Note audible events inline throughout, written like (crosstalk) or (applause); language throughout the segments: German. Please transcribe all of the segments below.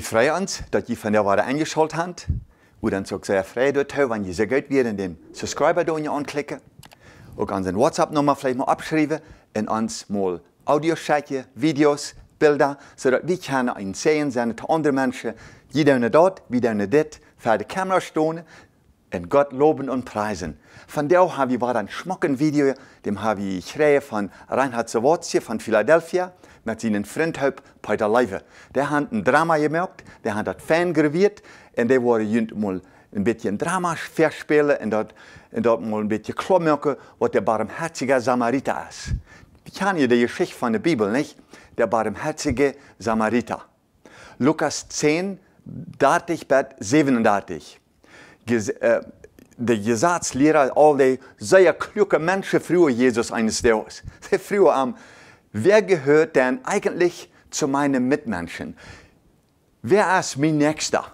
freuen uns, dass je von der Ware eingeschaltet habt. Und dann sagt sehr frei dort, wenn ihr Geld wieder in den Subscriber da anklicken. Auch unseren WhatsApp-Nummer vielleicht mal abschreiben und uns mal Audio schicken, Videos, Bilder, sodass wir können ein Sehen sein zu anderen Menschen. Jeder dort, wieder dort, vor der Kamera stehen und Gott loben und preisen. Von der habe ich ein schmucken Video, dem habe ich von Reinhard Zawotzie von Philadelphia met zijn vriendhulp bij de leven. Die hebben een drama gemaakt, der hat das fan graviert und der wollte junt mal ein bisschen drama verspielen und dort, en dat mal een beetje klopmaken was der barmherzige Samariter ist. Ik ken ja die Geschichte van de Bibel, nicht? Der barmherzige Samariter. Lukas 10, 30 bis 37. Ges äh, der Gesetzlehrer, all die sehr kluge Menschen früher Jesus eines Tages. Früher am um, Wer gehört denn eigentlich zu meinen Mitmenschen? Wer ist mein Nächster?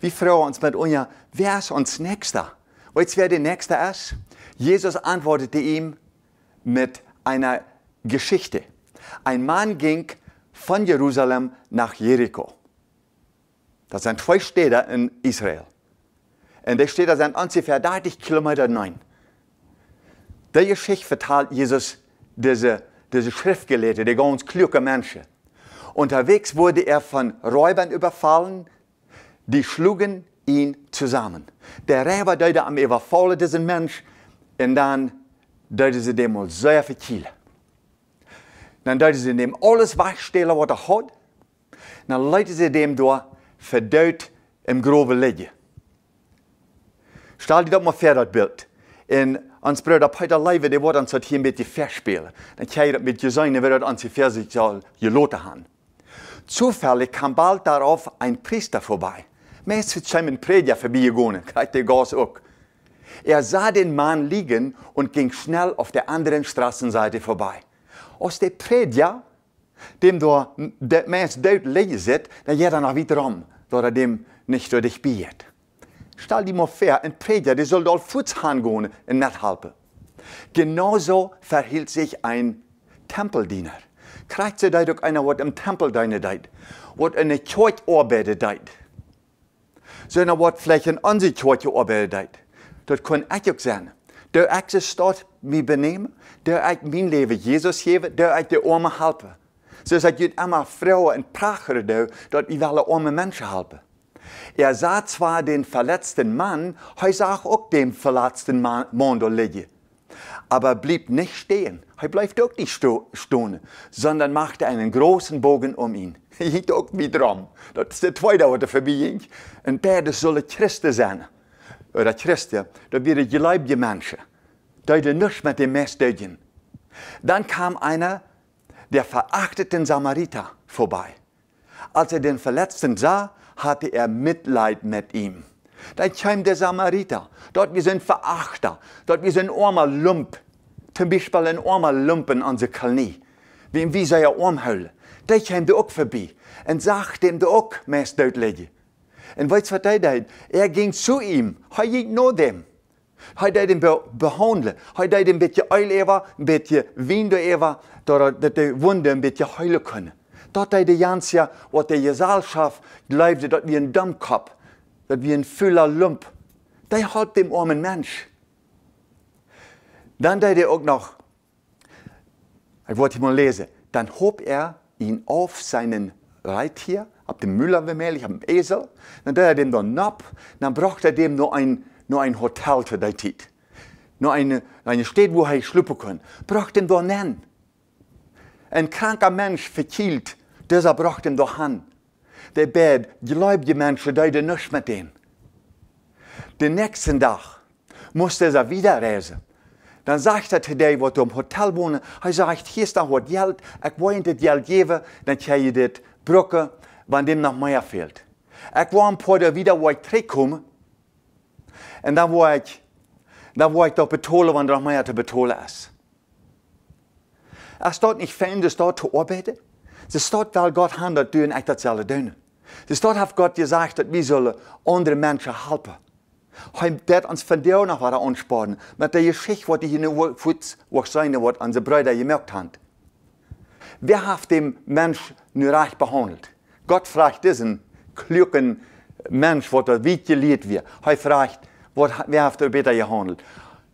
Wir fragen uns mit uns, wer ist uns Nächster? jetzt, wer der Nächste ist? Jesus antwortete ihm mit einer Geschichte. Ein Mann ging von Jerusalem nach Jericho. Das sind zwei Städte in Israel. Und die Städte sind ungefähr 30 Kilometer neun. Der Geschichte verteilt Jesus diese Geschichte diese Schriftgelehrte, der ganz kluge Mensch. Unterwegs wurde er von Räubern überfallen, die schlugen ihn zusammen. Der Räuber deutete am überfallen diesen Mensch und dann deutete sie dem sehr viel. Dann deutete sie dem alles wegstellen, was er hat. Dann leitete sie dem durch, verdeut im groben Leben. Stell dir doch mal vor, das Bild. In Ans bröd att pejda live det var så att han med i färspel. Den kajra med Jesaja var ans i färsal gelåta haben. Zufällig kam bald darauf ein Priester vorbei. Meist wird schon scheinen Prediger vorbeigegangen, kreit der Gas auch. Er sah den Mann liegen und ging schnell auf der anderen Straßenseite vorbei. Aus der Prediger, dem du meist dort deutlich sitzt, dann geht er noch wieder um, da er dem nicht durch dich bietet. Stel die maar voor, een prediker, die zal al voets gaan en net helpen. Genauso verhield zich een Tempeldiener. ze da ook einer, wat im Tempel deine deed, Wat in der Kirche arbeitet deit, sondern nou wat vielleicht in unserer Kirche arbeitet deed, dat kon ich ook zijn. Der ich sich dort mij benemen, der ich mein leven Jesus gebe, der ich die Armen helfe. So sagt ihr immer Frauen en Prachter, dat i welle arme Menschen helpen. Er sah zwar den verletzten Mann, er sah auch den verletzten Mann da liegen. Aber blieb nicht stehen. Er blieb auch nicht stehen, sondern machte einen großen Bogen um ihn. Geht (laughs) auch wie drum. Das ist der zweite, was er vorbeiging. Und Pferd soll Christen sein. Oder Christen, da wäre geleibte Menschen. Da hätte nichts mit dem Messdödchen. Dann kam einer, der verachteten Samariter, vorbei. Als er den Verletzten sah, hatte er Mitleid mit ihm. Dann kam der Samariter. Dort wir sind Verachter. Dort wir sind armer Lump. Zum Beispiel ein armer Lumpen an der Knie. Wie in dieser Armhölle. Da kam der auch vorbei und sagte ihm auch meist deutlich. Und weißt du, was er did? Er ging zu ihm. Er ging nur dem. Er did ihn behandeln. Er ihm ein bisschen Öl, ein bisschen Wein, damit die Wunde ein bisschen heilen können. Dat ist det ganska, vad die Gesellschaft levde, dat vi en dumkop, dat vi ein fulla lump. Det halt dem armen Mensch. Dann er auch noch, ich wollte mal lesen, dann hob er ihn auf seinen Reittier, auf dem Müllermehl, ich habe einen Esel, dann er dem dann nab, dann braucht er dem nur ein, nur ein Hotel zu der Zeit. Nur eine, eine Stadt, wo er schlüpfen kann. Braucht ihn dann nennen. Ein kranker Mensch verkielt dieser Det som bragte då han. De bad, glädje människor döjde nörs med dem. Den nächsten Tag måste de wieder reisen. Dann sagt er till dig im Hotel hotellboende, er sagt, hier ist noch Geld, ich will vill das Geld geben, dann kan jag det bruka, wann dem noch mehr fehlt. Jag var på det wieder, wo ich zurückkomme, und dann war ich, dann war ich doch betole, wann noch mehr zu betole ist. Es dort nicht verändert, dort zu arbeiten? De steht, weil Gott handelt, tun echt datzelfde De Es heeft Gott gezegd dat wij zullen andere mensen helpen. Hij deed ons vandaag nog wat aansporen. Met de geschicht wat hij nu voet zijn wordt aan de broeder gemerkt had. Wie heeft den Mensch nu recht behandeld? Gott fragt diesen dus klugen Mensch, wat er weit geleerd weer. Hij vraagt wat, heeft er beter gehandeld.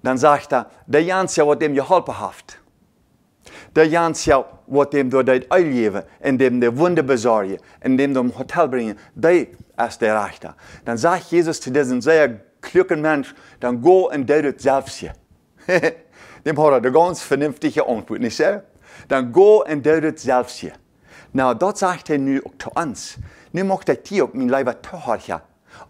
Dan zegt er, de Jans, wat je helpen heeft. Der Jans jou wat hem door dit uitleven en hem de wonde bezorgen en hem door hotel bringen, der ist der rechter. Dann sagt Jesus zu diesem sehr glücklichen Mensch, dann geh und do das selbst hier. dem hat er eine ganz vernünftige Antwort, nicht wahr? Dann geh und do das selbst hier. Na, das sagt er nun auch zu uns. Nun macht er dir auch mein lieber Tochter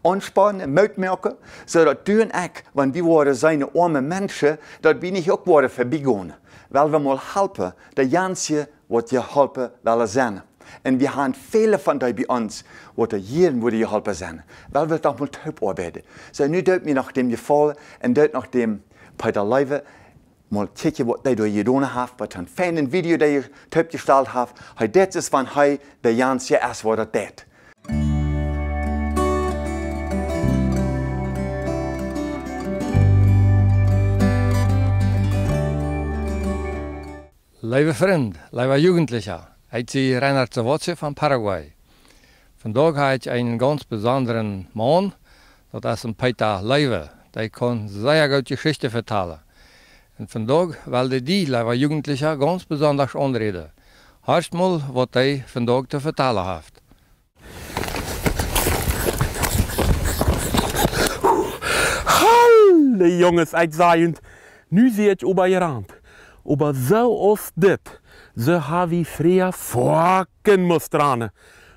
anspannen, Mut merken, so dass du und ich, wenn wir seine armen Menschen, dass bin ich auch waren verbiegen. weil wir mal De jansje Jansie je helpen weil er En we gaan vele van die bij ons, wat er hier je helpen zijn. Wel wil dat moet hulp arbeiden. Zo nu duidt me nog dem geval en duidt nog dem bij de leven. Mal kijken wat hij door donen heeft, wat een fijne video die je hebt gesteld heeft. Hij dit is van hij, de jansje je is wat dat deed. Liebe Freund, liebe Jugendlicher, ich bin Reinhard Zawotze von Paraguay. Von dort habe ich einen ganz besonderen Mann, das ist ein Peter Leiwe. Der kann sehr gute Geschichte vertellen. Und von dort wollte die Leiwe Jugendlicher ganz besonders anreden. Hörst mal, was er von dort zu vertellen hat. Halle Jungs, ich seiend, nu seht ihr ober ihr Rand. oft als dit, habe ich früher fucking mostrane.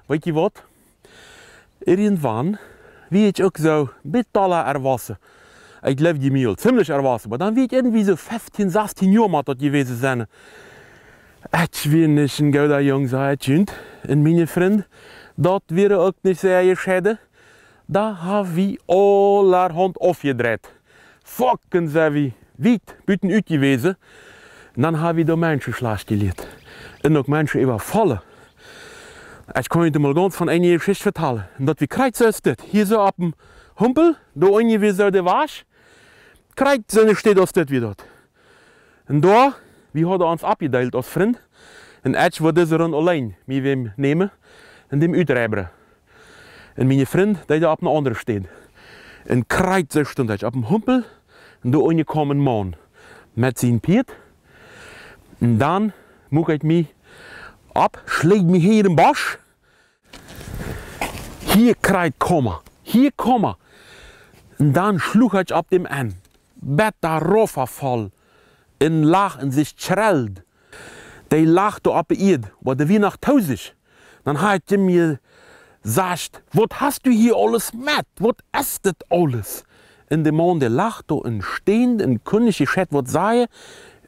Weet je wat? Irgendwann, wie ich auch so mit Dollar erwasse, ich lebe die Mühl, ziemlich erwasse, aber dann wird irgendwie so 15, 16 Jahre mal dort gewesen sein. Ich bin nicht ein guter Jung sein, und in meine Freund, dort wäre auch nicht sehr geschädigt. Da habe ich allerhand aufgedreht. Fucking sehr wie weit buiten uit gewesen. dann dan ha wie Menschen schlas geliert. Und auch Menschen überfallen. Ich kann dir mal ganz von einer Geschichte vertellen. Und das wie Kreuz ist das. Hier so ab dem Humpel, da unten wie so der Wasch. Kreuz steht aus das wie dort. Und da, wie hat er uns abgedeilt als Freund. Und ich war das dann allein mit ihm nehmen und dem Utreiber. Und meine Freund, der da ab einer anderen steht. Und Kreuz ist das. Ab dem Humpel, und da unten kam ein Mann. Mit seinem Piet. Und dann moet ik mich ab, schlägt mich hier den Bosch. Hier kreit Komma, hier Komma. Und dann schlug ich ab dem an. Bett da rofa voll. In lach in sich schrellt. Der lacht da ab ihr, wo der wie nach tausend. Dann hat er mir gesagt, was hast du hier alles mit? Was ist das alles? In dem Mond, der lacht da in stehend, in königliche Schett, was sagen,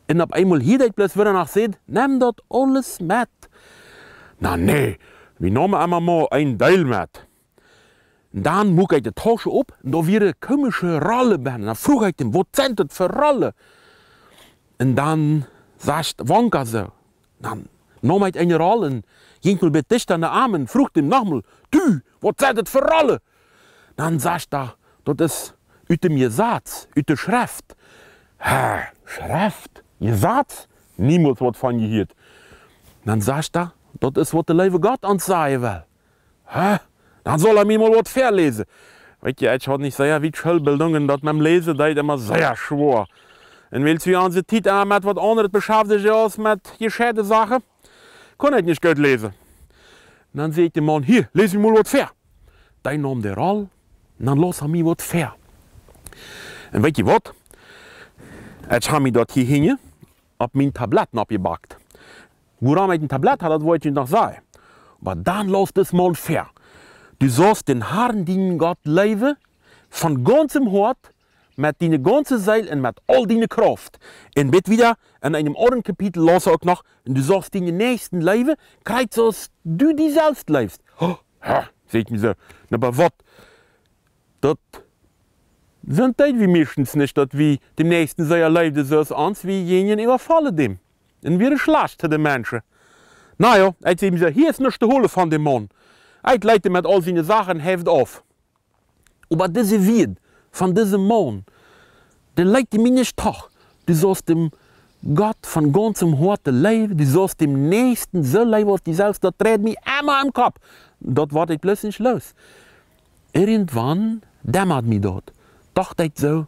En op eenmaal hier dat plus weer zegt, neem dat alles met. Nou nee, we noemen allemaal maar een deel met. Dan moet ik de tasje op en dan weer een komische rollen ben. Dan vroeg ik hem, wat zijn dat voor rollen? En dan zegt Wanka zo. Dan nam ik een rol en ging ik bij de tisch aan de arm en vroeg hem nogmaals, du, wat zijn dat voor rollen? Dan zegt hij, dat is uit de Jezaat, uit de schrift. Hè, schrift? Je zaad, niemand wat van je hield. Dan zegt hij, dat is wat de lieve God aan het zaaien wil. Huh? Dan zal hij mal wat verlezen. Weet je, ik had niet sehr viel Schulbildungen, dat met lezen, dat immer zeer schwer. En willst du unsere Titel met wat was anderes beschäftigt als mit gescheiten Sachen? Kann hij nicht goed lesen. Dan dann de man hier, lees mir mal ver. fair. Dann de der Roll, dann las hij mij wat fair. En weet je wat? Ik ga me dat hier hingen. habe mein tablett abgebackt. Woran ich den Tablett hatte, das wollte ich noch sagen. Aber dann läuft es mal fair. Du sollst den Herrn, den Gott leben, von ganzem Hort, mit deiner ganzen Seele und mit all deiner Kraft. Und bitte wieder in einem anderen Kapitel los auch noch, und du sollst deinen Nächsten leben, kreuz als du dich selbst lebst. Oh, ha, seht mir so. Aber was? Das sind Zeit wie meistens nicht, dass wir dem nächsten so erleben, dass wir uns wie jenen überfallen dem. Und wir schlachten den Menschen. Naja, als eben gesagt, hier ist nichts zu holen von dem Mann. Eit leite mit all seinen Sachen heft auf. Aber diese Wirt von diesem Mann, der leitet mir nicht doch. Du sollst dem Gott von ganzem Herzen leben, du sollst dem Nächsten so leben, was du selbst, das dreht mich immer im Kopf. Dort warte ich nicht los. Irgendwann dämmert mir dort dacht ich so,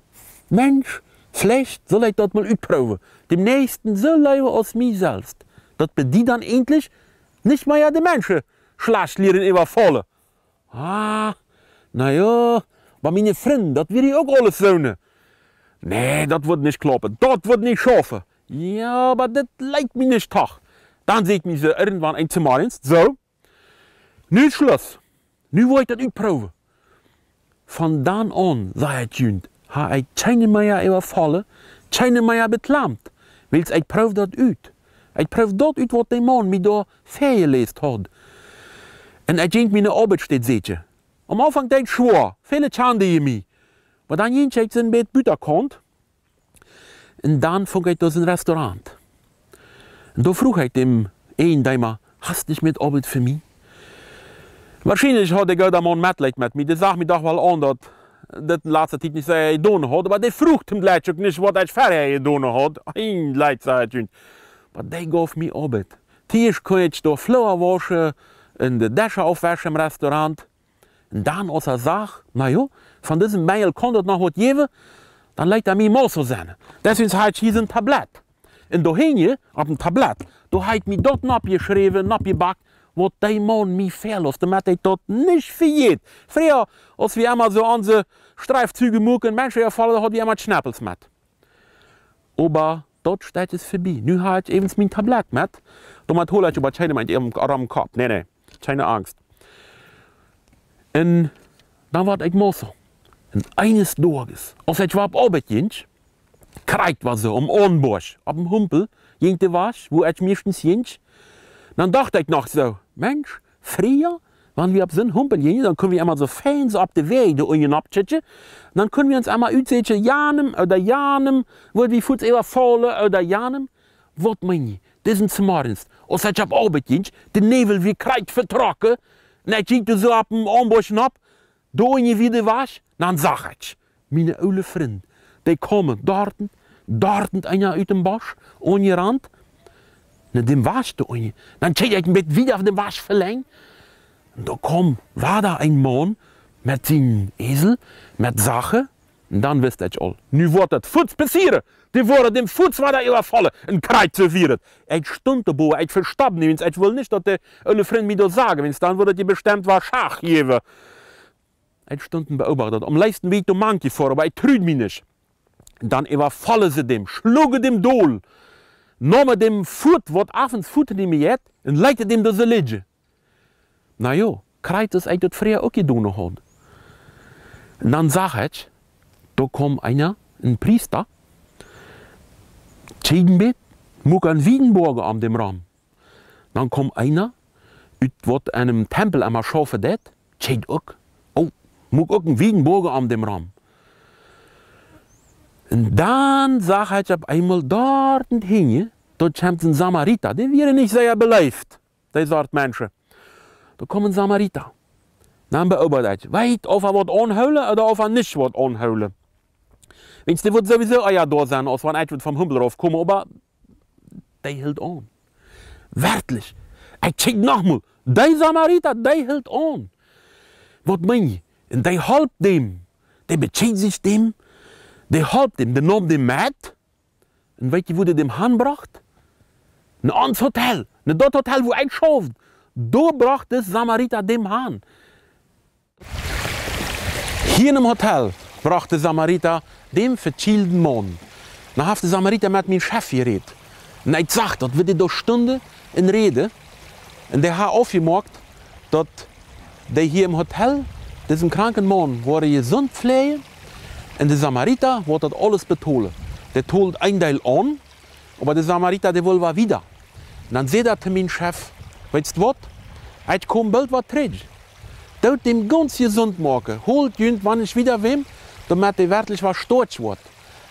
Mensch, vielleicht soll ich das mal ausprobieren. Dem nächsten so leben als mich selbst. Dass wir die dann endlich nicht mehr ja die Menschen schlecht lernen überfallen. Ah, naja, aber meine Freunde, das würde ich auch alles wohnen. Nee, das wird nicht klappen, das wird nicht schaffen. Ja, aber das leidt mir nicht tag. Dann sieht mich so irgendwann ein Zimmer so, nun Schluss. Nun wollte ich das ausprobieren. Von an, zei het jünd, ha ich keine Meier überfalle, keine Meier betlammt, wills hij prüf dat uit. Hij prüf dat uit wat de man mi da feierleest had. En hij jink meine Arbeit steht seche. Am Anfang denkt schwa. Vele chande je mij. Maar dan ging Hij sin bet büter kont, en dan funk hij dat een Restaurant. En daar vroeg hem dem einen, maar: hast nicht met arbeid voor mij?'. Wahrscheinlich hat der Gott am Morgen Mitleid mit mir. Das sagt mir doch mal an, dass das letzte Zeit nicht sehr getan hat, aber der frucht im Leidstück nicht, was er vorher getan hat. Ein Leid, sagt er. Aber der gab mir Arbeit. Tisch kann ich da Flower waschen, in der Dächer aufwaschen im Restaurant. Und dann, als er sagt, na ja, von diesem Mail kann das noch was geben, dann legt er mir mal so sein. Deswegen hat hier ein Tablett. Und da hinten, auf dem Tablett, da hat mir dort abgeschrieben, abgebackt, wo die Mann mi verloft, damit ich dort nicht verjeht. Früher, als wir einmal so unsere Streifzüge mucken, Menschen erfallen, hat wir einmal Schnappels mit. Aber dort steht es vorbei. Nun habe ich eben mein Tablett mit. Damit hole ich aber keine mit ihrem armen Kopf. Nee, nee, keine Angst. Und dann war ich mal so. Und eines Tages, als ich war auf Arbeit ging, kriegt was so am Ohrenbursch, auf dem Humpel, jente was, wo ich meistens ging, dann dachte ich noch so, Mensch, früher, wenn wir auf den Humpen gehen, dann können wir immer so fein so ab der Weg die Union abschütteln. Dann können wir uns einmal utsehen, Janem oder Janem, wird wie Fuß eher faulen oder Janem. Was meine ich? Das ist zum Morgens. Und seit ich ab Arbeit gehen, der Nebel wie kreit vertrocken. Und ich ging so ab dem Armbuschen ab, da unten wieder was, dann sag ich, meine alten Freunde, die kommen dort, dorten einer aus dem Bosch, ohne Rand, na dem Wasch du ein. Dann check ich mit wieder auf dem Waschverläng. Und da kommt, war da ein Mann mit seinem Esel, mit Sache. Und dann wisst ich all. nun wird das Futz passieren. Die wurden dem Futz war da überfallen und kreuz serviert. Ich stund dabei, ich verstab nichts. Ich will nicht, dass der alle Freund mir das sagen, wenn dann würde die bestimmt war Schach geben. Ich stunden beobachtet. Am letzten Weg du Monkey vor, aber ich trüd mich nicht. Dann überfallen sie dem, schlugen dem Dol nimm dem voet wat avonds voeten die me en lijkt het hem dat ze lidje. Nou joh, krijgt is eigentlich früher auch ook je Und dann En ich, da kommt einer, ein Priester, Tschiedenbett, muss an Wiedenburger an dem Raum. Dann kommt einer, ut wat einem Tempel einmal Schafe det, tscheid auch, oh, muck ook ein Wiedenburger an dem Raum. Und dann sag ich ab einmal dort hinge, Då kommer en Samariter, Det är nicht sehr belevt, diese Art Menschen. Da kommen en samarita. Dann beobachtet, weit, ob er was anholen oder ob er nicht was anholen. Wenn sie sowieso ja da sein, als wenn etwas vom Himmel raufkommen, aber der hält an. Wörtlich. Ich check nochmal. der Samariter, der hält an. Was meine ich? Und die halb dem. der bezieht sich dem. der halbt dem. der nimmt dem mit. Und weißt du, wo die dem hinbracht? ein anderes Hotel, ein dort Hotel, wo ein schafft. Du braucht es Samariter dem Hahn. Hier in einem Hotel brachte Samariter dem verzielten Mann. Dann hat der Samariter mit meinem Chef geredet. Und er sagt, das wird durch Stunde in Rede. Und der hat aufgemacht, dass der hier im Hotel diesem kranken Mann wurde gesund pflegen. Und der Samariter wollte das alles betonen. Der tolt ein Teil an, aber der Samariter der will wieder. Und dann sagte mein Chef, weißt du was? Ich komme bald was drin. Dort dem ganz gesund machen. Holt irgendwann ich wieder wem, damit er wirklich was stolz wird.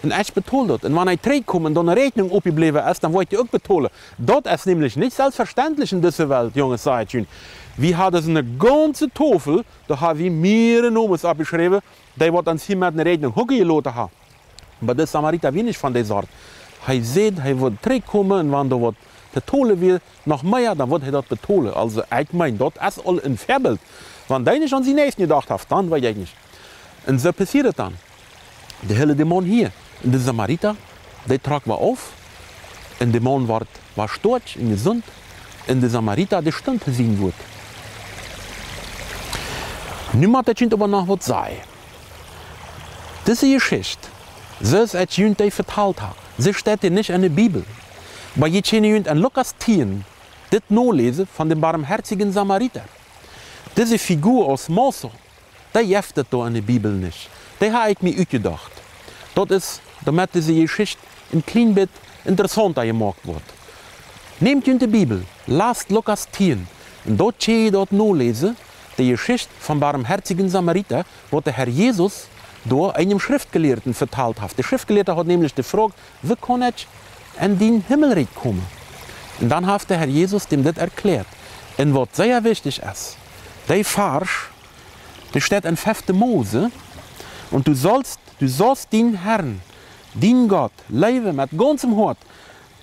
Und ich betone das. Und wenn ein Trade kommt und eine Rechnung aufgeblieben ist, dann wollt ihr auch betonen. Das ist nämlich nicht selbstverständlich in dieser Welt, junge Seitchen. Wir haben eine ganze Tafel, da haben wir mehrere Nomen abgeschrieben, die wir uns hier mit einer Rechnung hochgeladen haben. Aber das ist Samariter wenig von dieser Art. Er sieht, er wird Trade kommen und wenn da was betole will nach Meier, dann wird er dort betole. Also ich meine, dort ist all ein Vorbild. Wenn der nicht an sie nächsten gedacht hat, dann war ich nicht. Und so passiert es dann. Der helle Dämon hier, der Samariter, der trag war auf, ein Dämon war, war stolz und gesund, und der Samariter, der stand gesehen wurde. Niemand hat aber nach was sei. Diese Geschichte, so es als Jüngte verteilt hat, sie steht nicht in der Bibel. Bei Bij Jechenjunt in Lukas 10, dit nalezen van de barmherzigen Samariter. Diese Figur aus Mosul, die heeft het in der Bibel nicht. Die habe ich mir uitgedacht. Dat ist, damit diese Geschichte een klein bit interessanter gemaakt wordt. Nehmt in die Bibel, lasst Lukas 10 und dort seht ihr dort nur die Geschichte vom barmherzigen Samariter, wo der Herr Jesus durch einem Schriftgelehrten verteilt hat. Der Schriftgelehrte hat nämlich gefragt, wie kann ich in den Himmelreich kommen. Und dann hat der Herr Jesus dem das erklärt. Und was sehr wichtig ist, der Farsch, der steht in 5. Mose, und du sollst, du sollst den Herrn, den Gott, leben mit ganzem Hort,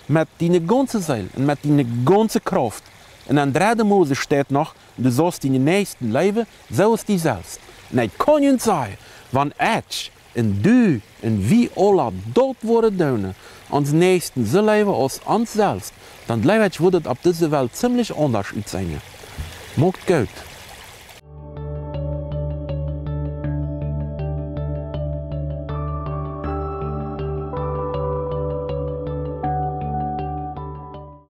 mit deiner ganzen Seele und mit deiner ganzen Kraft. Und in 3. Mose steht noch, du sollst deinen Nächsten leben, so ist die selbst. Und es kann nicht sein, wenn ich en du en wie alle dood worden duinen, ons nächsten ze leven als ans zelfs, dann bleibt het op deze Welt ziemlich anders sein. Macht Geld.